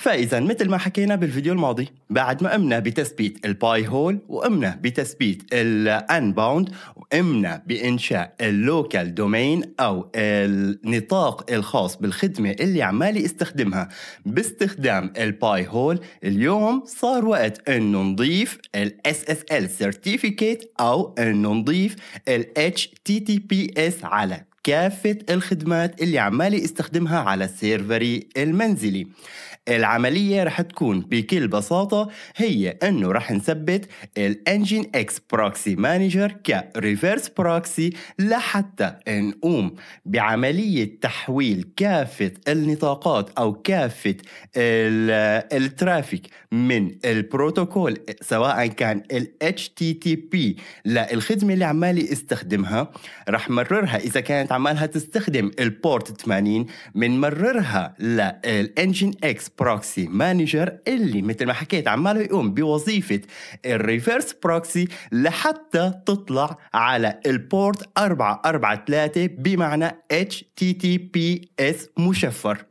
فإذا مثل ما حكينا بالفيديو الماضي بعد ما قمنا بتثبيت الباي هول وقمنا بتثبيت باوند وقمنا بإنشاء اللوكال دومين أو النطاق الخاص بالخدمة اللي عمالي استخدمها باستخدام الباي هول اليوم صار وقت إنه نضيف ال SSL certificate أو إنه نضيف ال HTTPS على كافة الخدمات اللي عمالي استخدمها على سيرفري المنزلي العملية رح تكون بكل بساطة هي أنه رح نثبت X اكس بروكسي مانجر كريفيرس بروكسي لحتى نقوم بعملية تحويل كافة النطاقات أو كافة الترافيك من البروتوكول سواء كان ال HTTP للخدمة اللي عمالي استخدمها رح مررها إذا كانت عمالها تستخدم البورت 80 بنمررها Engine اكس بروكسي مانجر اللي مثل ما حكيت عماله يقوم بوظيفة الريفيرس بروكسي لحتى تطلع على البورت 443 بمعنى HTTPS مشفر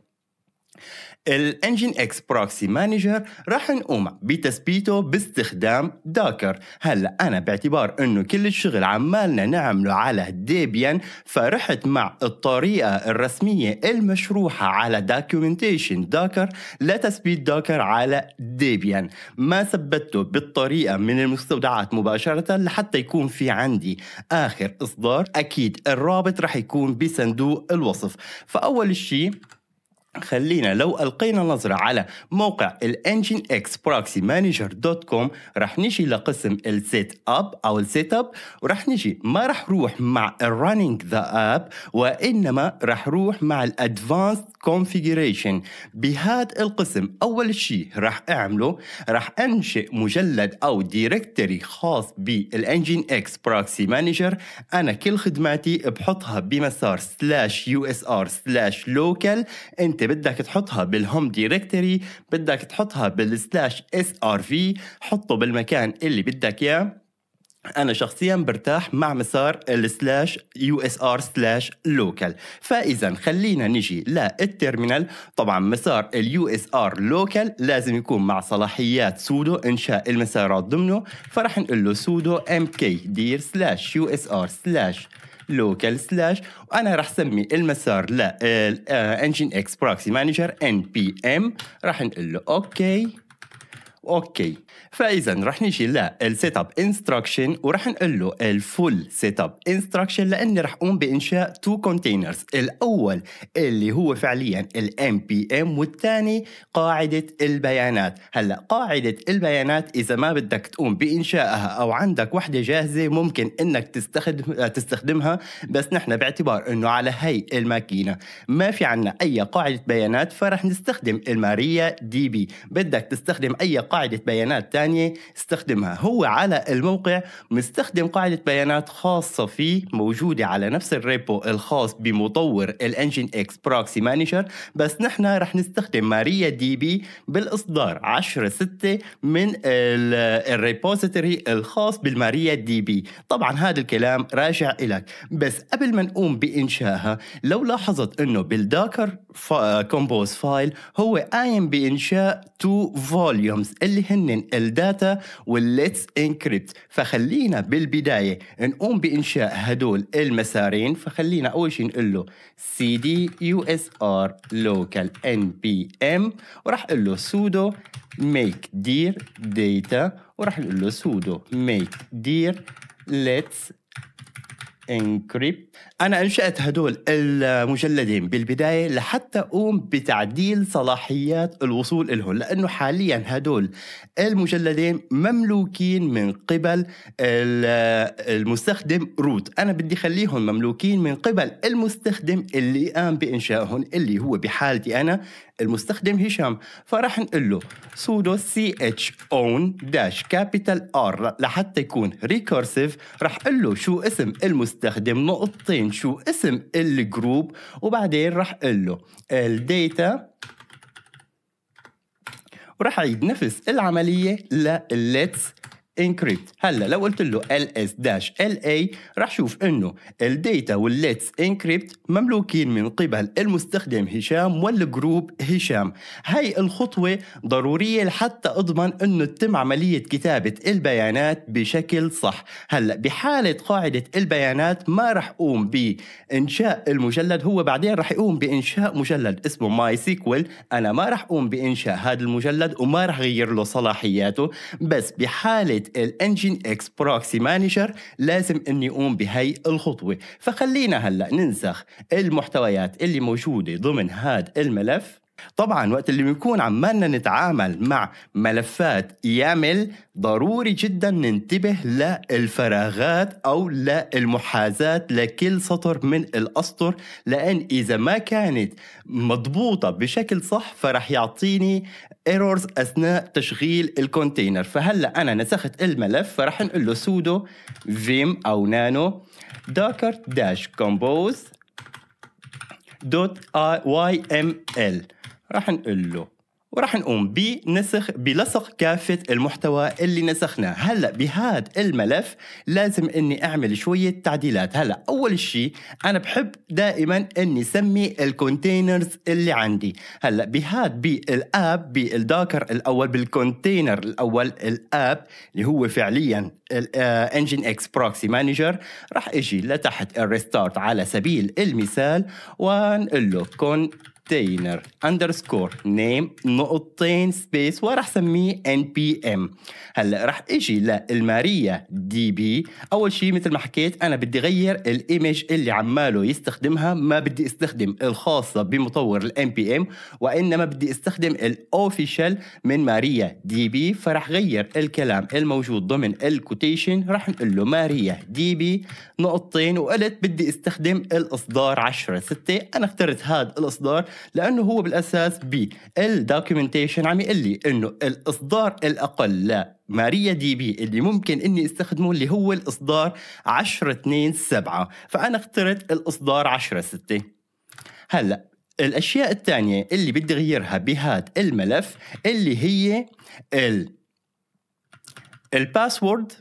الانجن اكس بروكسي مانجر راح نقوم بتثبيته باستخدام داكر هلا انا باعتبار انه كل الشغل عمالنا نعمله على ديبيان فرحت مع الطريقه الرسميه المشروحه على دوكيومنتيشن داكر لتثبيت داكر على ديبيان ما ثبته بالطريقه من المستودعات مباشره لحتى يكون في عندي اخر اصدار اكيد الرابط راح يكون بصندوق الوصف فاول شيء خلينا لو ألقينا نظرة على موقع الانجين اكس بروكسي مانجر دوت كوم راح نجي لقسم السيت اب او السيت اب وراح نجي ما راح روح مع الرننج ذا اب وانما راح روح مع الادفانس كونفيجريشن بهذا القسم اول شيء راح اعمله راح انشئ مجلد او ديركتوري خاص بالانجين اكس بروكسي مانجر انا كل خدماتي بحطها بمسار سلاش يو اس ار سلاش لوكال انت انت بدك تحطها بالهوم دايركتوري بدك تحطها بالسلاش اس ار في حطه بالمكان اللي بدك اياه انا شخصيا برتاح مع مسار السلاش يو اس ار سلاش لوكال فاذا خلينا نجي للتيرمينال طبعا مسار اليو اس ار لوكال لازم يكون مع صلاحيات سودو انشاء المسارات ضمنه فرح نقول له سودو ام كي دير سلاش يو اس ار سلاش لوكال سلاش وانا راح سمي المسار ل انجن اكس بروكسي مانجر ان بي ام راح نقول له اوكي اوكي فاذا رح ل السيت اب انستراكشن ورح نقول له الفول سيت اب انستراكشن لاني رح اقوم بانشاء تو كونتينرز الاول اللي هو فعليا الام بي ام والثاني قاعده البيانات هلا قاعده البيانات اذا ما بدك تقوم بانشائها او عندك وحده جاهزه ممكن انك تستخدم تستخدمها بس نحن باعتبار انه على هي الماكينه ما في عنا اي قاعده بيانات فرح نستخدم الماريا دي بي بدك تستخدم اي قاعده بيانات تانية استخدمها هو على الموقع مستخدم قاعدة بيانات خاصة فيه موجودة على نفس الريبو الخاص بمطور الانجين اكس بروكسي مانجر بس نحن رح نستخدم ماريا دي بي بالاصدار 10 6 من الريبوزيتوري الخاص بالماريا دي بي طبعا هذا الكلام راجع إلك بس قبل ما نقوم بإنشائها لو لاحظت أنه بالداكر كومبوز فايل هو قايم بإنشاء تو فوليومز اللي هن الداتا والليتس انكريبت فخلينا بالبدايه نقوم بانشاء هدول المسارين فخلينا اول شيء نقول له سي دي يو اس ار لوكال ان بي ام وراح اقول له سودو ميك دير داتا وراح نقول له سودو ميك دير ليتس انكريب انا انشات هدول المجلدين بالبدايه لحتى اقوم بتعديل صلاحيات الوصول لهم لانه حاليا هدول المجلدين مملوكين من قبل المستخدم روت انا بدي خليهم مملوكين من قبل المستخدم اللي قام بانشائهم اللي هو بحالتي انا المستخدم هشام فراح نقول له سودو سي اتش اون داش كابيتال ار لحتى يكون ريكورسيف راح اقول له شو اسم المستخدم نقطتين شو اسم الجروب وبعدين راح اقول له الداتا وراح اعيد نفس العمليه للليتس انكريبت هلا لو قلت له ls اس ال اي راح شوف انه الديتا والليتس انكريبت مملوكين من قبل المستخدم هشام والجروب هشام هاي الخطوه ضروريه لحتى اضمن انه تتم عمليه كتابه البيانات بشكل صح هلا بحاله قاعده البيانات ما راح اقوم بانشاء المجلد هو بعدين راح يقوم بانشاء مجلد اسمه ماي سيكوال انا ما راح اقوم بانشاء هذا المجلد وما راح غير له صلاحياته بس بحاله الانجين اكس بروكسي مانجر لازم اني اقوم بهي الخطوه فخلينا هلا ننسخ المحتويات اللي موجوده ضمن هذا الملف طبعا وقت اللي بنكون عمالنا نتعامل مع ملفات يامل ضروري جدا ننتبه للفراغات او للمحاذات لكل سطر من الاسطر لان اذا ما كانت مضبوطه بشكل صح فرح يعطيني ايرورز اثناء تشغيل الكونتينر فهلا انا نسخت الملف فراح نقول له سودو فيم او نانو docker داش كومبوز دوت اي واي ام ال راح نقول له وراح نقوم بنسخ بلصق كافة المحتوى اللي نسخناه هلا بهذا الملف لازم اني اعمل شوية تعديلات هلا اول شيء انا بحب دائما اني سمي الكونتينرز اللي عندي هلا بهذا بالاب بالداكر الاول بالكونتينر الاول الاب اللي هو فعليا انجن اكس بروكسي مانجر راح اجي لتحت الريستارت على سبيل المثال ونقول له كون تاينر اندرسكور نيم نقطتين سبيس وراح اسميه ان بي ام هلا رح اجي للماريا دي بي اول شيء مثل ما حكيت انا بدي غير الايمج اللي عماله يستخدمها ما بدي استخدم الخاصه بمطور الام بي ام وانما بدي استخدم الاوفيشال من ماريا دي بي فراح غير الكلام الموجود ضمن الكوتيشن راح نقول له ماريا دي بي نقطتين وقلت بدي استخدم الاصدار 10 6 انا اخترت هذا الاصدار لانه هو بالاساس بالدوكيومنتيشن عم يقول لي انه الاصدار الاقل لا ماريا دي بي اللي ممكن اني استخدمه اللي هو الاصدار 1027 فانا اخترت الاصدار 10 6 هلا الاشياء الثانيه اللي بدي اغيرها بهذا الملف اللي هي ال الباسورد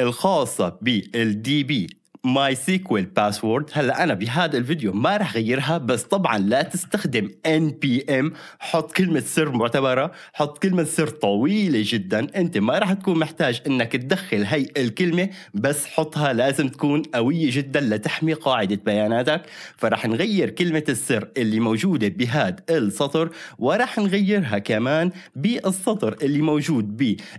الخاصة بالدي بي ماي سيكوال باسورد هلا انا بهذا الفيديو ما رح غيرها بس طبعا لا تستخدم ان بي ام حط كلمه سر معتبره حط كلمه سر طويله جدا انت ما رح تكون محتاج انك تدخل هي الكلمه بس حطها لازم تكون قويه جدا لتحمي قاعده بياناتك فرح نغير كلمه السر اللي موجوده بهذا السطر ورح نغيرها كمان بالسطر اللي موجود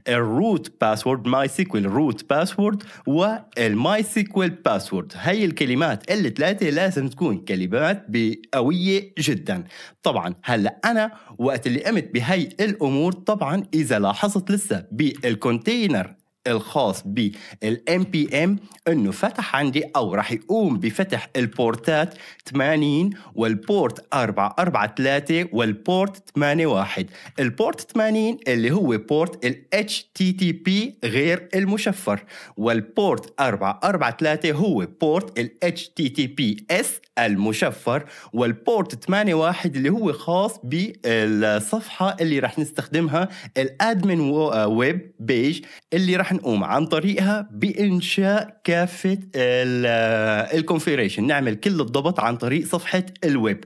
بالروت باسورد ماي سيكوال روت باسورد والماي سيكوال الباسورد هاي الكلمات اللي ثلاثة لازم تكون كلمات قوية جدا طبعا هلا أنا وقت اللي قمت بهاي الأمور طبعا إذا لاحظت لسه بالكونتينر الخاص بالام بي ام انه فتح عندي او راح يقوم بفتح البورتات 80 والبورت 443 والبورت 81 البورت 80 اللي هو بورت ال HTTP غير المشفر والبورت 443 هو بورت ال HTTPS المشفر والبورت 81 اللي هو خاص بالصفحه اللي راح نستخدمها الادمن آه، ويب بيج اللي راح حنقوم عن طريقها بانشاء كافه الكونفيريشن آه، نعمل كل الضبط عن طريق صفحه الويب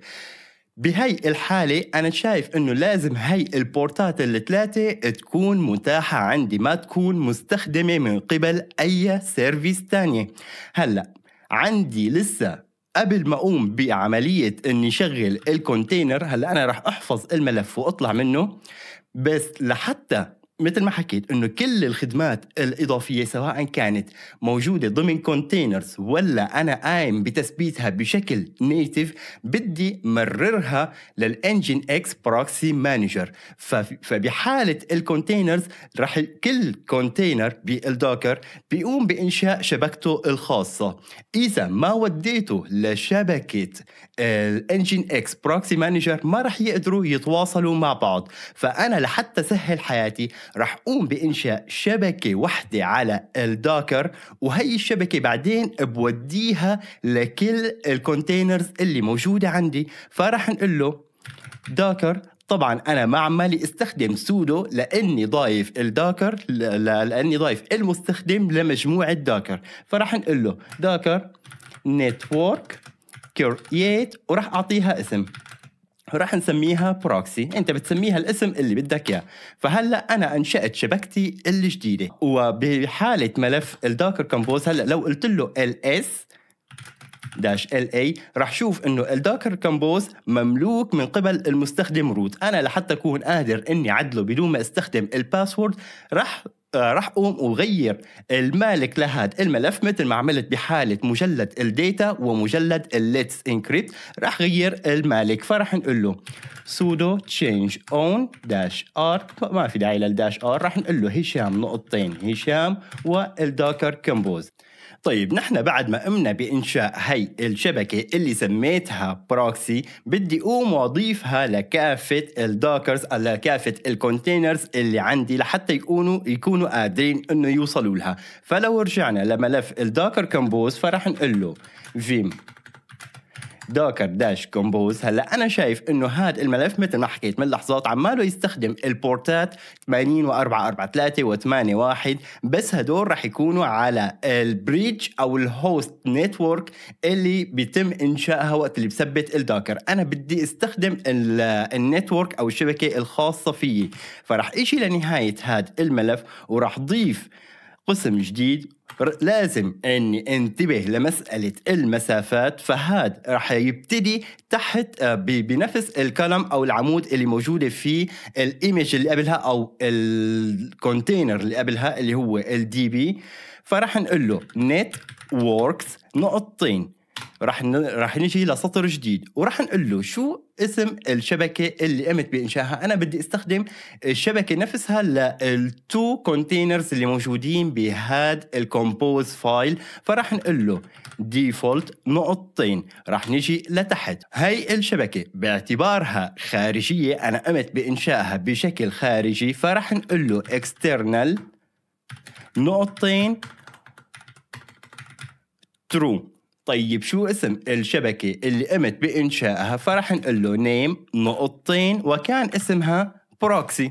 بهي الحالة أنا شايف إنه لازم هي البورتات الثلاثة تكون متاحة عندي ما تكون مستخدمة من قبل أي سيرفيس تانية هلأ عندي لسه قبل ما اقوم بعمليه اني شغل الكونتينر هلا انا رح احفظ الملف واطلع منه بس لحتى مثل ما حكيت انه كل الخدمات الاضافيه سواء كانت موجوده ضمن كونتينرز ولا انا قايم بتثبيتها بشكل نيتف بدي مررها للانجن اكس بروكسي مانجر فبحاله الكونتينرز راح كل كونتينر بالدوكر بيقوم بانشاء شبكته الخاصه اذا ما وديته لشبكه الانجن اكس بروكسي مانجر ما راح يقدروا يتواصلوا مع بعض فانا لحتى سهل حياتي رح قوم بإنشاء شبكة وحدة على الداكر وهي الشبكة بعدين بوديها لكل الكونتينرز اللي موجودة عندي فرح نقول له داكر طبعا انا ما عمالي استخدم سودو لاني ضايف الداكر لاني ضايف المستخدم لمجموعه داكر فراح نقول له داكر نتورك كرييت وراح اعطيها اسم راح نسميها بروكسي انت بتسميها الاسم اللي بدك اياه فهلا انا انشات شبكتي الجديده وبحاله ملف الدوكر كومبوز هلا لو قلت له ال اس داش ال اي راح شوف انه الدوكر كومبوز مملوك من قبل المستخدم روت انا لحتى اكون قادر اني عدله بدون ما استخدم الباسورد راح آه، راح اقوم اغير المالك لهذا الملف مثل ما عملت بحاله مجلد الداتا ومجلد الليتس انكريبت راح غير المالك فراح نقول له سودو تشينج اون داش ار ما في داعي للداش ار راح نقول له هشام نقطتين هشام والدوكر كومبوز طيب نحن بعد ما قمنا بإنشاء هي الشبكة اللي سميتها بروكسي بدي أقوم وأضيفها لكافة الدوكرز لكافة الكونتينرز اللي عندي لحتى يكونوا يكونوا قادرين إنه يوصلوا لها فلو رجعنا لملف الدوكر كومبوز فرح نقول له فيم دوكر داش كومبوز هلا انا شايف انه هذا الملف مثل ما حكيت من لحظات عماله يستخدم البورتات 80 و443 و81 بس هدول رح يكونوا على البريتش او الهوست نتورك اللي بيتم انشائها وقت اللي بثبت الدوكر انا بدي استخدم النتورك او الشبكه الخاصه فيي فرح اجي لنهايه هذا الملف وراح ضيف قسم جديد لازم اني انتبه لمساله المسافات فهاد رح يبتدي تحت آه، بنفس الكلم او العمود اللي موجوده في الايمج اللي قبلها او الكونتينر اللي قبلها اللي هو الدي بي فرح نقول له نت وركس نقطتين راح راح نجي لسطر جديد وراح نقول له شو اسم الشبكه اللي قمت بانشائها انا بدي استخدم الشبكه نفسها للتو كونتينرز اللي موجودين بهاد الكومبوز فايل فراح نقول له ديفولت نقطتين راح نجي لتحت هاي الشبكه باعتبارها خارجيه انا قمت بانشائها بشكل خارجي فراح نقول له اكسترنال نقطتين ترو طيب شو اسم الشبكة اللي قمت بإنشائها فرح نقول له نيم نقطتين وكان اسمها بروكسي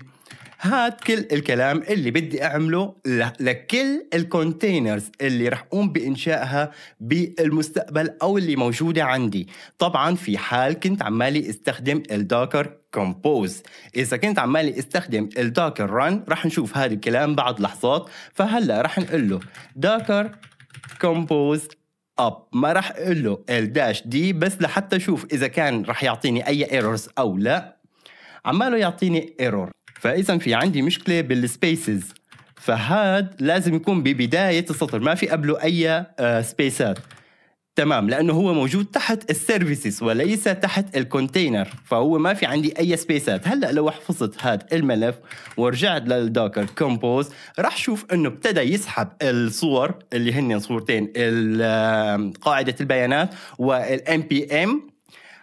هاد كل الكلام اللي بدي اعمله لكل الكونتينرز اللي رح قوم بانشائها بالمستقبل او اللي موجوده عندي طبعا في حال كنت عمالي استخدم الدوكر كومبوز اذا كنت عمالي استخدم الدوكر ران رح نشوف هذا الكلام بعد لحظات فهلا رح نقول له دوكر كومبوز اب ما راح اقول له ال داش دي بس لحتى اشوف اذا كان راح يعطيني اي ايرورز او لا عماله يعطيني ايرور فاذا في عندي مشكله بالسبيسز فهاد لازم يكون ببدايه السطر ما في قبله اي سبيسات آه، تمام لانه هو موجود تحت السيرفيسز وليس تحت الكونتينر فهو ما في عندي اي سبيسات هلا لو حفظت هذا الملف ورجعت للدوكر كومبوز راح شوف انه ابتدى يسحب الصور اللي هن صورتين قاعده البيانات والام بي ام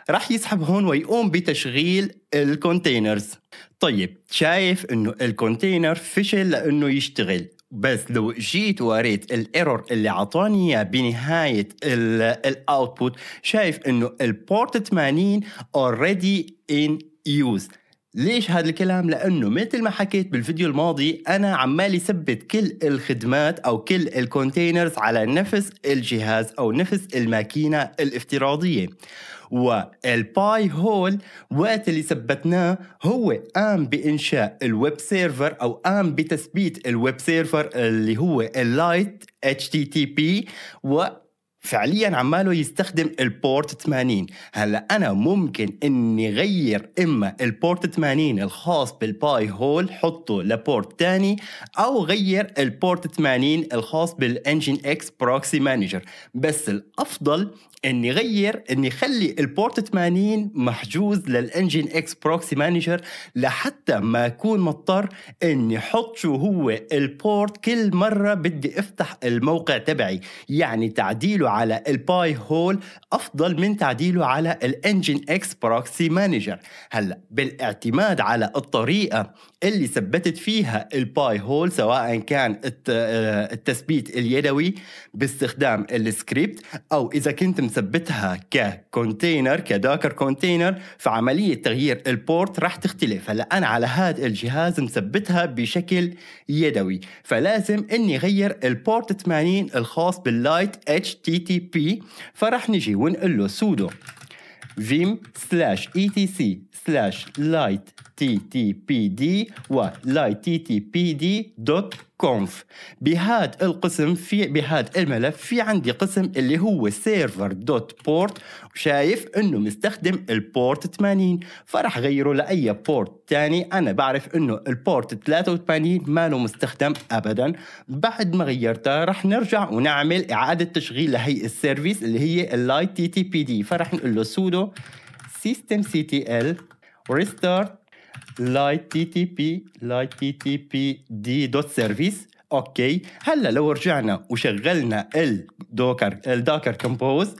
راح يسحب هون ويقوم بتشغيل الكونتينرز طيب شايف انه الكونتينر فشل لانه يشتغل بس لو جيت وريت الايرور اللي عطاني اياه بنهايه الاوتبوت شايف انه البورت 80 اوريدي ان يوز ليش هذا الكلام؟ لأنه مثل ما حكيت بالفيديو الماضي أنا عمالي ثبت كل الخدمات أو كل الكونتينرز على نفس الجهاز أو نفس الماكينة الافتراضية والباي هول وقت اللي ثبتناه هو قام بإنشاء الويب سيرفر أو قام بتثبيت الويب سيرفر اللي هو اللايت HTTP و فعليا عماله يستخدم البورت 80 هلا انا ممكن اني غير اما البورت 80 الخاص بالباي هول حطه لبورت تاني او غير البورت 80 الخاص بالانجن اكس بروكسي مانجر بس الافضل اني غير اني خلي البورت 80 محجوز للانجن اكس بروكسي مانجر لحتى ما اكون مضطر اني احط شو هو البورت كل مره بدي افتح الموقع تبعي يعني تعديله على الباي هول افضل من تعديله على الانجن اكس بروكسي مانجر هلا بالاعتماد على الطريقه اللي ثبتت فيها الباي هول سواء كان آه، التثبيت اليدوي باستخدام السكريبت او اذا كنت نثبتها ككونتينر كداكر كونتينر فعملية تغيير البورت راح تختلف هلا أنا على هذا الجهاز مثبتها بشكل يدوي فلازم إني غير البورت 80 الخاص باللايت HTTP فراح نجي ونقول له سودو vim slash etc سلاش لايت تي تي بي دي ولايت تي تي بي دي دوت كونف بهذا القسم في بهذا الملف في عندي قسم اللي هو سيرفر دوت بورت وشايف انه مستخدم البورت 80 فراح غيره لاي بورت تاني انا بعرف انه البورت 83 ما له مستخدم ابدا بعد ما غيرته راح نرجع ونعمل اعاده تشغيل لهي السيرفيس اللي هي اللايت تي تي بي دي فراح نقول له سودو systemctl restart lighttp lighttpd دوت سيرفيس اوكي هلا لو رجعنا وشغلنا الدوكر الدوكر كومبوز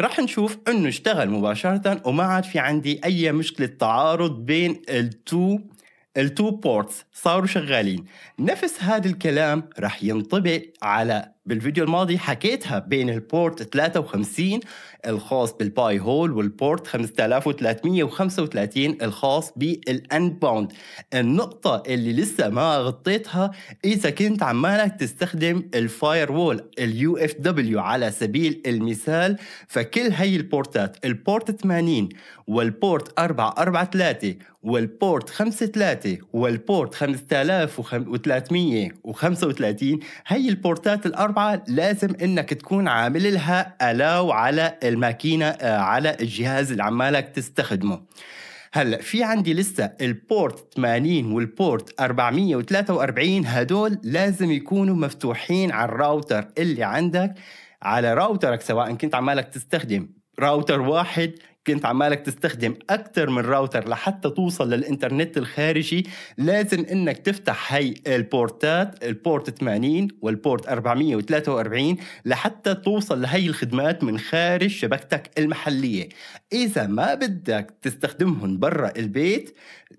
راح نشوف انه اشتغل مباشره وما عاد في عندي اي مشكله تعارض بين التو التو بورتس صاروا شغالين نفس هذا الكلام راح ينطبق على بالفيديو الماضي حكيتها بين البورت 53 الخاص بالباي هول والبورت 5335 الخاص بالأند باوند النقطة اللي لسه ما غطيتها إذا كنت عمالك تستخدم الفاير وول اليو اف دبليو على سبيل المثال فكل هي البورتات البورت 80 والبورت 443 والبورت 53 والبورت 5335 هي البورتات الأربعة طبعا لازم انك تكون عامل لها الاو على الماكينه آه، على الجهاز اللي عمالك تستخدمه هلا في عندي لسه البورت 80 والبورت 443 هدول لازم يكونوا مفتوحين على الراوتر اللي عندك على راوترك سواء كنت عمالك تستخدم راوتر واحد كنت عمالك تستخدم اكثر من راوتر لحتى توصل للانترنت الخارجي لازم انك تفتح هي البورتات البورت 80 والبورت 443 لحتى توصل لهي الخدمات من خارج شبكتك المحليه اذا ما بدك تستخدمهم برا البيت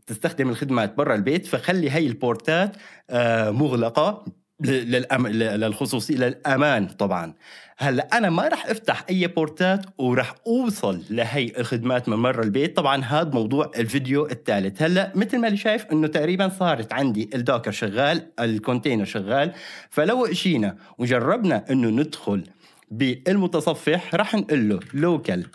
تستخدم الخدمات برا البيت فخلي هي البورتات آه، مغلقه للأم... للخصوصي للامان طبعا هلا انا ما رح افتح اي بورتات وراح اوصل لهي الخدمات من برا البيت طبعا هذا موضوع الفيديو الثالث هلا مثل ما اللي شايف انه تقريبا صارت عندي الدوكر شغال الكونتينر شغال فلو اجينا وجربنا انه ندخل بالمتصفح راح نقول له لوكال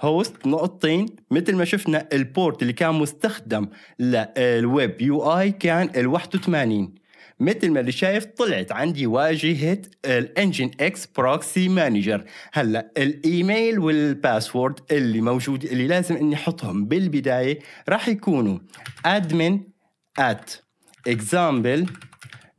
هوست نقطتين مثل ما شفنا البورت اللي كان مستخدم للويب يو اي كان ال 81 مثل ما اللي شايف طلعت عندي واجهه الانجن اكس بروكسي مانجر هلا الايميل والباسورد اللي موجود اللي لازم اني احطهم بالبدايه راح يكونوا admin at example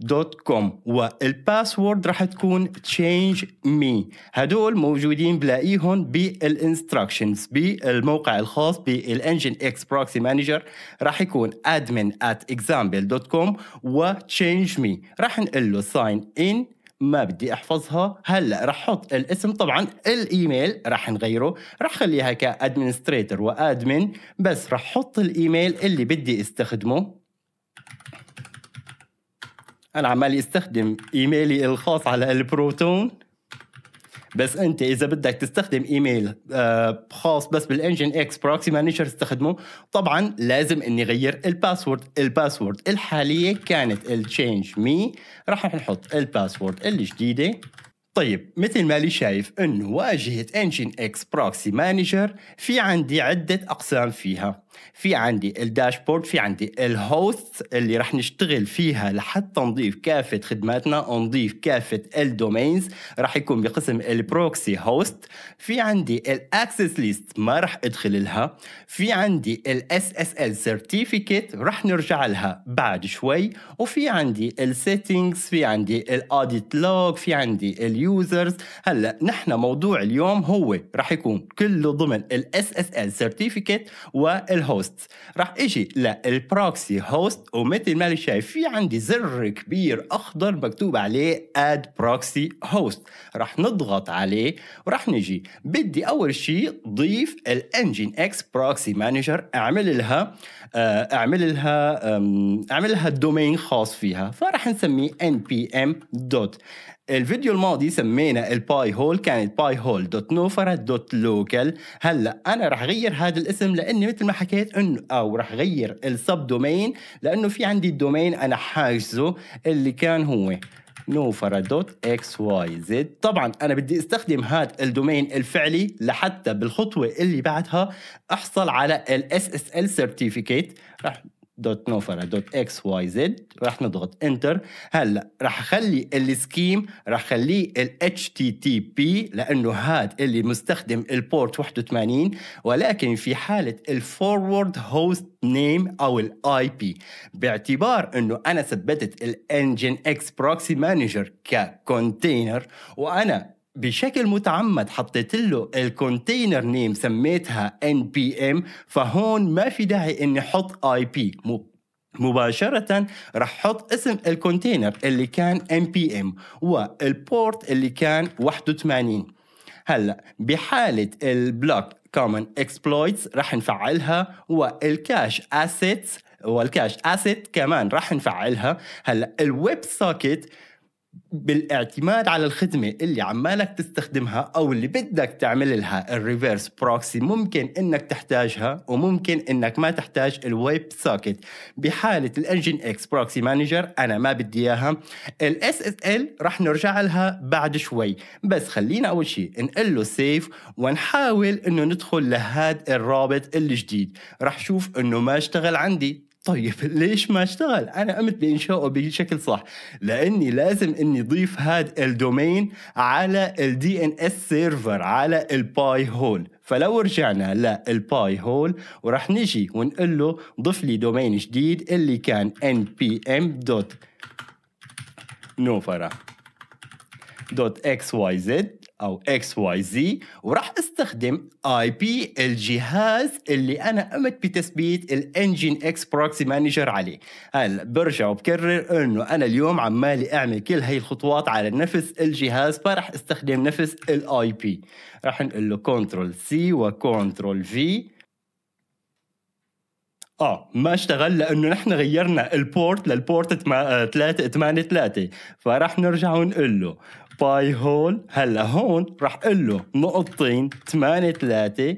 دوت كوم والباسورد راح تكون تشينج مي هدول موجودين بلاقيهم بالانستراكشنز بالموقع الخاص بالانجن اكس بروكسي مانجر راح يكون admin at example.com و وتشينج مي راح نقول له ساين ان ما بدي احفظها هلا رح احط الاسم طبعا الايميل رح نغيره رح خليها كادمنستريتر وادمن بس رح احط الايميل اللي بدي استخدمه انا عمال استخدم ايميلي الخاص على البروتون بس انت اذا بدك تستخدم ايميل آه خاص بس بالانجن اكس بروكسي مانجر تستخدمه طبعا لازم اني غير الباسورد الباسورد الحاليه كانت التشينج مي راح نحط الباسورد الجديده طيب مثل ما لي شايف انه واجهه انجن اكس بروكسي مانجر في عندي عده اقسام فيها في عندي الداشبورد في عندي الهوست اللي راح نشتغل فيها لحتى نضيف كافه خدماتنا نضيف كافه الدومينز راح يكون بقسم البروكسي هوست في عندي الاكسس ليست ما راح ادخل لها في عندي الاس اس ال سيرتيفيكيت راح نرجع لها بعد شوي وفي عندي السيتنجز في عندي الاوديت لوج في عندي اليوزرز هلا نحن موضوع اليوم هو راح يكون كله ضمن الاس اس ال سيرتيفيكيت والهوست الهوست راح اجي للبروكسي هوست ومثل ما شايف في عندي زر كبير اخضر مكتوب عليه اد بروكسي هوست راح نضغط عليه وراح نجي بدي اول شيء ضيف الانجين اكس بروكسي مانجر اعمل لها آه، اعمل لها اعمل لها دومين خاص فيها فراح نسميه npm دوت الفيديو الماضي سمينا الباي هول كان الباي هول دوت نوفرة دوت لوكال هلا انا رح غير هذا الاسم لاني مثل ما حكيت انه او رح غير السب دومين لانه في عندي الدومين انا حاجزه اللي كان هو نوفرا دوت اكس واي زد طبعا انا بدي استخدم هذا الدومين الفعلي لحتى بالخطوه اللي بعدها احصل على الاس اس ال سيرتيفيكيت رح دوت نوفر دوت اكس واي زد راح نضغط انتر هلا راح اخلي السكيم راح اخليه ال اتش تي تي بي لانه هاد اللي مستخدم البورت 81 ولكن في حاله الفورورد هوست نيم او الاي بي باعتبار انه انا ثبتت الانجن اكس بروكسي مانجر ككونتينر وانا بشكل متعمد حطيت له الكونتينر نيم سميتها ان بي ام فهون ما في داعي اني احط اي بي مباشرة رح حط اسم الكونتينر اللي كان ام بي ام والبورت اللي كان 81 هلا بحالة البلوك كومن اكسبلويتس رح نفعلها والكاش اسيتس والكاش اسيت كمان رح نفعلها هلا الويب سوكيت بالاعتماد على الخدمة اللي عمالك تستخدمها أو اللي بدك تعمل لها الريفيرس بروكسي ممكن إنك تحتاجها وممكن إنك ما تحتاج الويب سوكت بحالة الانجن اكس بروكسي مانجر أنا ما بدي إياها الاس اس ال رح نرجع لها بعد شوي بس خلينا أول شيء نقول له سيف ونحاول إنه ندخل لهذا الرابط الجديد رح شوف إنه ما اشتغل عندي طيب ليش ما اشتغل؟ انا قمت بانشائه بشكل صح لاني لازم اني اضيف هذا الدومين على الدي ان اس سيرفر على الباي هول فلو رجعنا للباي هول وراح نجي ونقول له ضف لي دومين جديد اللي كان npm دوت نوفرا دوت اكس واي زد او اكس واي زي وراح استخدم اي بي الجهاز اللي انا قمت بتثبيت الانجين اكس بروكسي مانجر عليه هلا برجع وبكرر انه انا اليوم عمالي اعمل كل هاي الخطوات على نفس الجهاز فراح استخدم نفس الاي بي راح نقول له كنترول سي وكنترول في اه ما اشتغل لانه نحن غيرنا البورت للبورت 383 آه، فراح نرجع ونقول له باي هول هلا هون راح اقول له نقطتين 8 3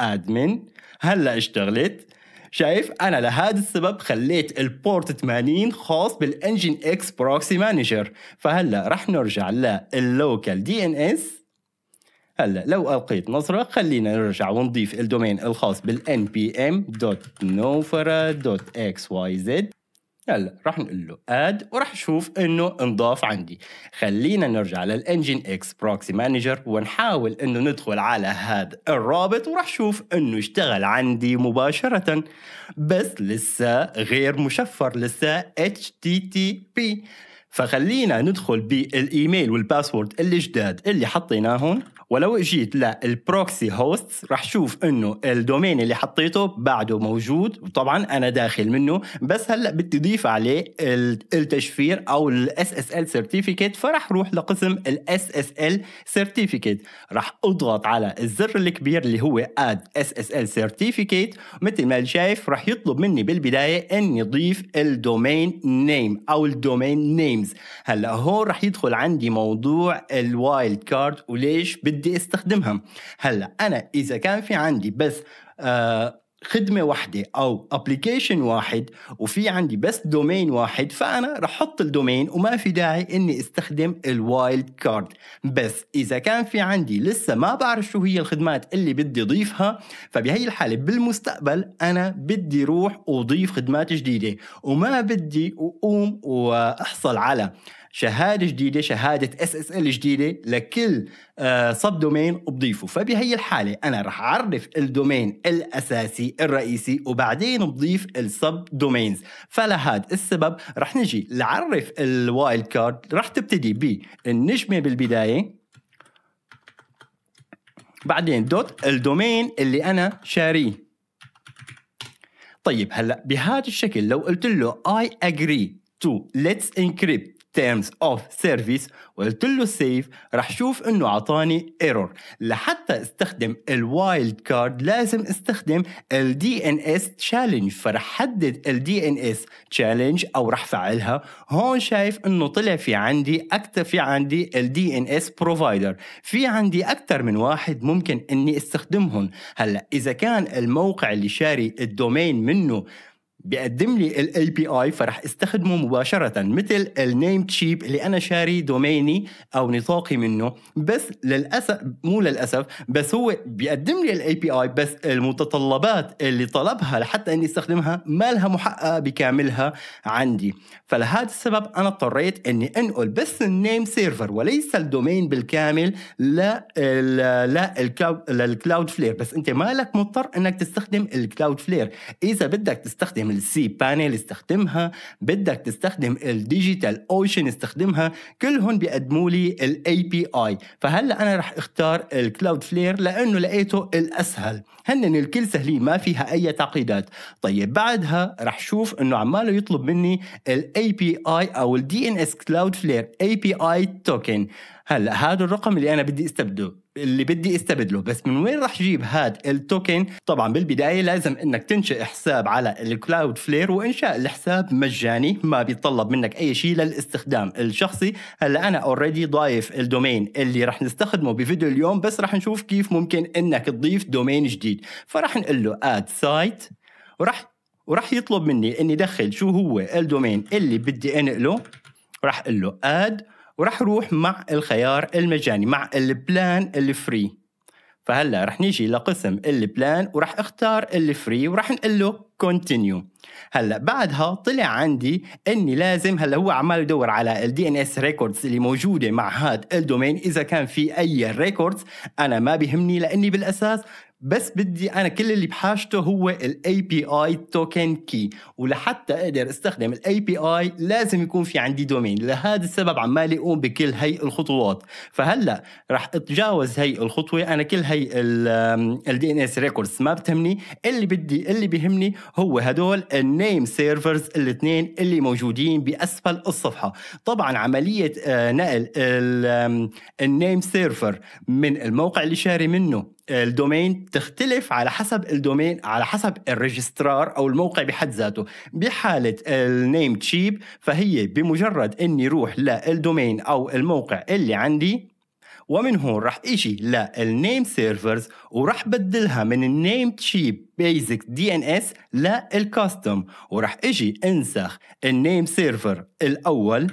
ادمن هلا اشتغلت شايف انا لهذا السبب خليت البورت 80 خاص بالانجن اكس بروكسي مانجر فهلا رح نرجع لللوكال دي ان اس هلا لو القيت نظره خلينا نرجع ونضيف الدومين الخاص بالان بي ام دوت دوت نوفرا اكس واي زد هلا راح نقول له اد وراح نشوف انه انضاف عندي خلينا نرجع للانجين اكس بروكسي مانجر ونحاول انه ندخل على هذا الرابط وراح نشوف انه اشتغل عندي مباشره بس لسه غير مشفر لسه تي بي فخلينا ندخل بالايميل والباسورد الجداد اللي, اللي حطيناهم ولو اجيت للبروكسي هوست رح شوف انه الدومين اللي حطيته بعده موجود وطبعا انا داخل منه بس هلا بدي اضيف عليه التشفير او الاس اس ال سيرتيفيكيت فرح روح لقسم الاس اس ال سيرتيفيكيت رح اضغط على الزر الكبير اللي هو اد اس اس ال سيرتيفيكيت مثل ما شايف رح يطلب مني بالبدايه اني اضيف الدومين نيم او الدومين نيمز هلا هون رح يدخل عندي موضوع الوايلد كارد وليش بدي بدي استخدمها هلا انا اذا كان في عندي بس آه خدمه واحده او ابلكيشن واحد وفي عندي بس دومين واحد فانا رح احط الدومين وما في داعي اني استخدم الوايلد كارد بس اذا كان في عندي لسه ما بعرف شو هي الخدمات اللي بدي اضيفها فبهي الحاله بالمستقبل انا بدي روح وضيف خدمات جديده وما بدي اقوم واحصل على شهاده جديده شهاده اس اس ال جديده لكل سب آه، دومين بضيفه فبهي الحاله انا راح اعرف الدومين الاساسي الرئيسي وبعدين بضيف السب دومينز فلهذا السبب راح نجي لعرف الوايلد كارد راح تبتدي بالنجمه بالبدايه بعدين دوت الدومين اللي انا شاريه طيب هلا بهذا الشكل لو قلت له I agree to let's encrypt terms of service وقلت له سيف رح شوف انه عطاني ايرور لحتى استخدم الوايلد كارد لازم استخدم ال اس تشالنج فرح حدد ال اس تشالنج او رح فعلها هون شايف انه طلع في عندي اكثر في عندي ال اس بروفايدر في عندي اكثر من واحد ممكن اني استخدمهم هلا اذا كان الموقع اللي شاري الدومين منه بيقدم لي الاي بي اي فرح استخدمه مباشره مثل النيم تشيب اللي انا شاري دوميني او نطاقي منه بس للاسف مو للاسف بس هو بيقدم لي الاي بي اي بس المتطلبات اللي طلبها لحتى اني استخدمها ما لها محققه بكاملها عندي فلهذا السبب انا اضطريت اني انقل بس النيم سيرفر وليس الدومين بالكامل لا لا الكلاود فلير بس انت مالك مضطر انك تستخدم الكلاود فلير اذا بدك تستخدم السي بانل استخدمها بدك تستخدم الديجيتال اوشن استخدمها كلهم بيقدموا لي الاي بي اي فهلا انا رح اختار الكلاود فلير لانه لقيته الاسهل هن الكل سهلين ما فيها اي تعقيدات طيب بعدها رح شوف انه عماله يطلب مني الاي بي اي او الدي ان اس كلاود فلير اي بي اي توكن هلا هذا الرقم اللي انا بدي استبدله اللي بدي استبدله بس من وين رح جيب هاد التوكن طبعا بالبدايه لازم انك تنشئ حساب على الكلاود فلير وانشاء الحساب مجاني ما بيتطلب منك اي شيء للاستخدام الشخصي هلا انا اوريدي ضايف الدومين اللي رح نستخدمه بفيديو اليوم بس رح نشوف كيف ممكن انك تضيف دومين جديد فرح نقول له اد سايت ورح ورح يطلب مني اني دخل شو هو الدومين اللي بدي انقله رح اقول له اد وراح اروح مع الخيار المجاني مع البلان الفري فهلا رح نيجي لقسم البلان وراح اختار الفري وراح نقول له كونتينيو هلا بعدها طلع عندي اني لازم هلا هو عمال يدور على الدي ان اس ريكوردز اللي موجوده مع هاد الدومين اذا كان في اي ريكوردز انا ما بيهمني لاني بالاساس بس بدي انا كل اللي بحاجته هو الاي بي اي توكن كي ولحتى اقدر استخدم الاي بي اي لازم يكون في عندي دومين لهذا السبب عمالي اقوم بكل هي الخطوات فهلا رح اتجاوز هي الخطوه انا كل هي الدي ان اس ريكوردز ما بتهمني اللي بدي اللي بيهمني هو هدول النيم سيرفرز الاثنين اللي موجودين باسفل الصفحه طبعا عمليه آه، نقل النيم سيرفر من الموقع اللي شاري منه الدومين تختلف على حسب الدومين على حسب الريجسترار او الموقع بحد ذاته بحاله النيم تشيب فهي بمجرد اني روح للدومين او الموقع اللي عندي ومن هون راح اجي للنيم سيرفرز وراح بدلها من النيم تشيب بيزك دي ان اس للكاستم وراح اجي انسخ النيم سيرفر الاول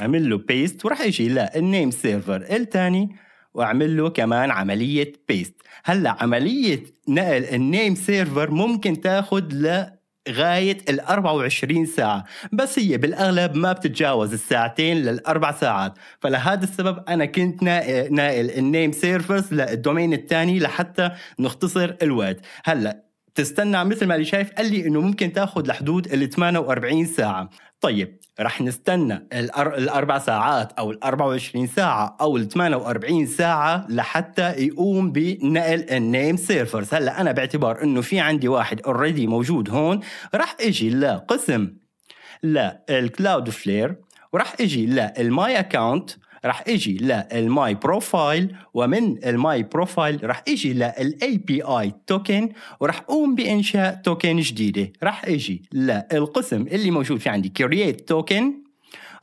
اعمل له بيست وراح اجي للنيم سيرفر الثاني واعمل له كمان عمليه بيست هلا عمليه نقل النيم سيرفر ممكن تاخذ ل غاية ال 24 ساعة بس هي بالأغلب ما بتتجاوز الساعتين للأربع ساعات فلهذا السبب أنا كنت ناقل النيم سيرفرز للدومين الثاني لحتى نختصر الوقت هلأ تستنى مثل ما اللي شايف قال لي انه ممكن تاخذ لحدود ال 48 ساعه طيب رح نستنى الاربع ساعات او ال 24 ساعه او ال 48 ساعه لحتى يقوم بنقل النيم سيرفرز هلا انا باعتبار انه في عندي واحد اوريدي موجود هون رح اجي لقسم للكلاود فلير وراح اجي للماي اكاونت راح اجي للماي بروفايل ومن الماي بروفايل راح اجي للاي بي اي توكن وراح اقوم بانشاء توكن جديده راح اجي للقسم اللي موجود في عندي كرييت توكن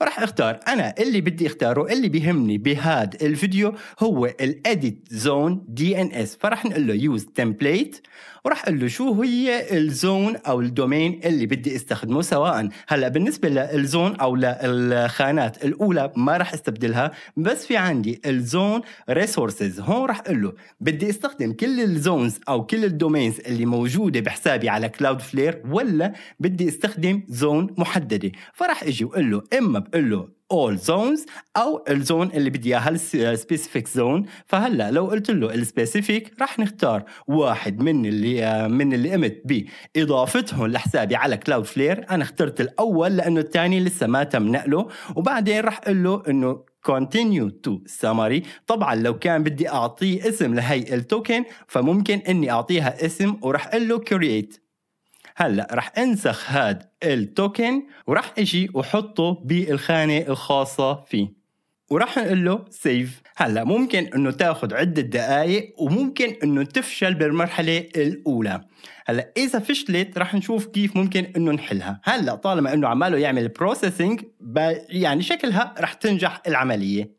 راح اختار انا اللي بدي اختاره اللي بيهمني بهذا الفيديو هو الاديت زون دي ان اس فراح نقول له يوز تمبليت وراح اقول له شو هي الزون او الدومين اللي بدي استخدمه سواء هلا بالنسبه للزون او للخانات الاولى ما راح استبدلها بس في عندي الزون ريسورسز هون راح اقول له بدي استخدم كل الزونز او كل الدومينز اللي موجوده بحسابي على كلاود فلير ولا بدي استخدم زون محدده فراح اجي واقول له اما بقول له all zones او الزون اللي بدي اياها السبيسيفيك زون فهلا لو قلت له السبيسيفيك راح نختار واحد من اللي من اللي قمت باضافتهم لحسابي على كلاود فلير انا اخترت الاول لانه الثاني لسه ما تم نقله وبعدين راح اقول له انه continue to summary طبعا لو كان بدي اعطيه اسم لهي التوكن فممكن اني اعطيها اسم وراح اقول له create هلا رح انسخ هاد التوكن ورح اجي وحطه بالخانه الخاصه فيه وراح نقول له سيف هلا ممكن انه تاخذ عده دقائق وممكن انه تفشل بالمرحله الاولى هلا اذا فشلت راح نشوف كيف ممكن انه نحلها هلا طالما انه عماله يعمل بروسيسنج يعني شكلها راح تنجح العمليه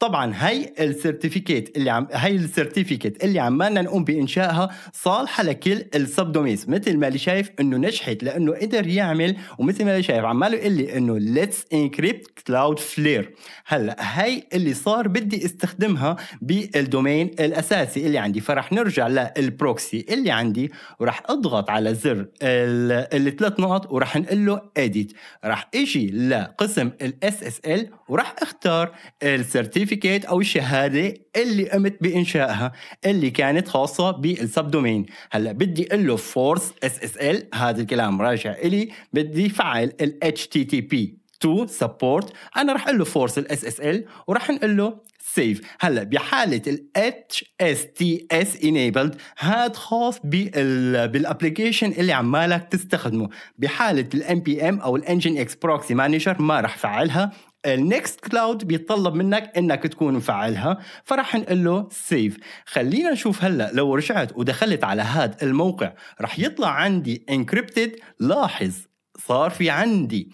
طبعا هي السيرتيفيكيت اللي عم هي السيرتيفيكيت اللي عمالنا نقوم بانشائها صالحه لكل دوميز مثل ما اللي شايف انه نجحت لانه قدر يعمل ومثل ما اللي شايف عماله يقول لي انه ليتس انكريبت كلاود فلير هلا هي اللي صار بدي استخدمها بالدومين الاساسي اللي عندي فرح نرجع للبروكسي اللي عندي وراح اضغط على زر الثلاث نقط وراح نقول له اديت راح اجي لقسم الاس اس ال وراح اختار السيرتيفيكيت السيرتيفيكيت او الشهاده اللي قمت بانشائها اللي كانت خاصه بالسب دومين هلا بدي اقول له فورس اس اس ال هذا الكلام راجع الي بدي فعل ال اتش تي تي بي تو سبورت انا راح اقول له فورس الاس اس ال وراح نقول له سيف هلا بحاله ال اتش اس تي اس انيبلد هاد خاص بالابلكيشن اللي عمالك تستخدمه بحاله الام بي ام او الانجن اكس بروكسي مانجر ما راح فعلها النكست كلاود بيتطلب منك انك تكون مفعلها فراح نقول له سيف خلينا نشوف هلا لو رجعت ودخلت على هذا الموقع راح يطلع عندي انكريبتد لاحظ صار في عندي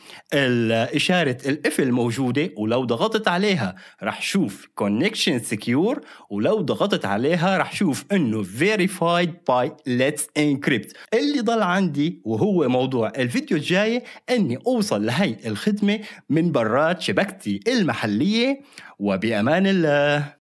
إشارة الإف الموجودة ولو ضغطت عليها رح شوف connection secure ولو ضغطت عليها رح شوف إنه verified by let's encrypt اللي ضل عندي وهو موضوع الفيديو الجاي إني أوصل لهي الخدمة من برات شبكتي المحلية وبأمان الله